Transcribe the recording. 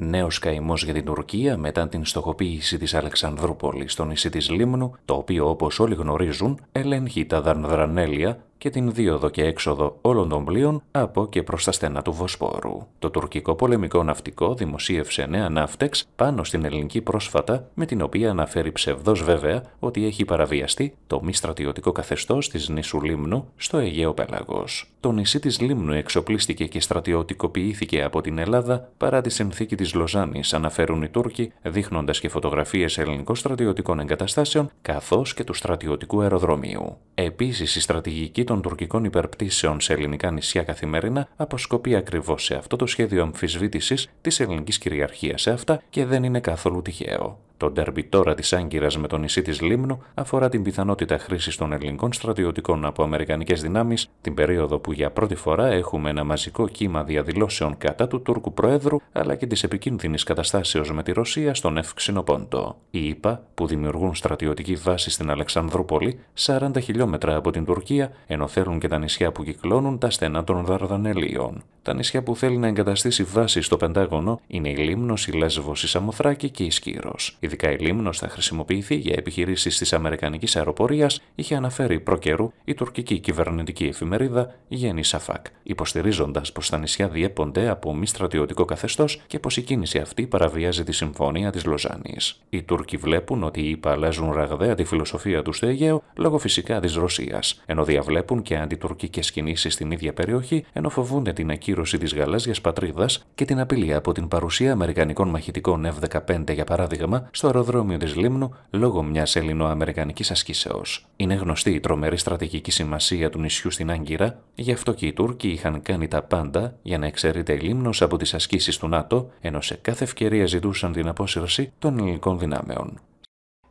Νέος καημός για την Τουρκία μετά την στοχοποίηση της Αλεξανδρούπολης στο νησί της Λίμνου, το οποίο όπως όλοι γνωρίζουν ελέγχει τα Δανδρανέλια και την δίωδο και έξοδο όλων των πλοίων από και προς τα στενά του Βοσπόρου. Το τουρκικό πολεμικό ναυτικό δημοσίευσε νέα ναύτεξ πάνω στην ελληνική πρόσφατα, με την οποία αναφέρει ψευδός βέβαια ότι έχει παραβιαστεί το μη στρατιωτικό καθεστώς της νήσου Λίμνου στο Αιγαίο Πέλαγος. Το νησί της Λίμνου εξοπλίστηκε και στρατιωτικοποιήθηκε από την Ελλάδα παρά τη συνθήκη της Λοζάνης, αναφέρουν οι Τούρκοι, δείχνοντας και φωτογραφίες ελληνικών στρατιωτικών εγκαταστάσεων καθώς και του στρατιωτικού αεροδρομίου. Επίσης η στρατηγική των τουρκικών υπερπτήσεων σε ελληνικά νησιά καθημερινά αποσκοπεί ακριβώς σε αυτό το σχέδιο αμφισβήτησης της ελληνικής κυριαρχίας σε αυτά και δεν είναι καθόλου τυχαίο. Το ντέρμπι τώρα της Άγκυρας με το νησί της Λίμνου αφορά την πιθανότητα χρήσης των ελληνικών στρατιωτικών από Αμερικανικές δυνάμεις την περίοδο που για πρώτη φορά έχουμε ένα μαζικό κύμα διαδηλώσεων κατά του Τούρκου Προέδρου αλλά και της επικίνδυνης καταστάσεως με τη Ρωσία στον Εύξηνο Πόντο. Οι ΗΠΑ, που δημιουργούν στρατιωτική βάση στην Αλεξανδρούπολη, 40 χιλιόμετρα από την Τουρκία, ενώ θέλουν και τα νησιά που κυκλώνουν τα στενά των Δαρδανελίων. Τα νησιά που θέλει να εγκαταστήσει βάση στο Πεντάγωνο είναι η Λίμνος, η Λέσβος, η Σαμοθράκη και η Σκύρος. Ειδικά η Λίμνος θα χρησιμοποιηθεί για επιχειρήσεις της Αμερικανικής αεροπορίας, είχε αναφέρει προκαιρού η τουρκική κυβερνητική εφημερίδα Γέννη Σαφάκ, υποστηρίζοντας πως τα νησιά διέπονται από μη στρατιωτικό καθεστώς και πως η κίνηση αυτή παραβιάζει τη Συμφωνία της Λοζάνης. Οι Τούρκοι βλέπουν ότι οι ΙΠΑ αλλάζουν ραγδαία τη φιλοσοφία του στο Αιγαίο λόγω φυσικά της Ρωσίας, ενώ διαβλέπουν και αντιτουρκικές κινήσεις στην ίδια περιοχή, ενώ φοβούνται την ακύρωση ολοκλήρωση της γαλάζιας πατρίδας και την απειλή από την παρουσία Αμερικανικών μαχητικών F-15 για παράδειγμα στο αεροδρόμιο της Λίμνου λόγω μιας Ελληνοαμερικανικής ασκήσεως. Είναι γνωστή η τρομερή στρατηγική σημασία του νησιού στην Άγκυρα, γι' αυτό και οι Τούρκοι είχαν κάνει τα πάντα για να εξαιρείται η Λίμνος από τις ασκήσεις του ΝΑΤΟ, ενώ σε κάθε ευκαιρία ζητούσαν την απόσυρση των ελληνικών δυνάμεων.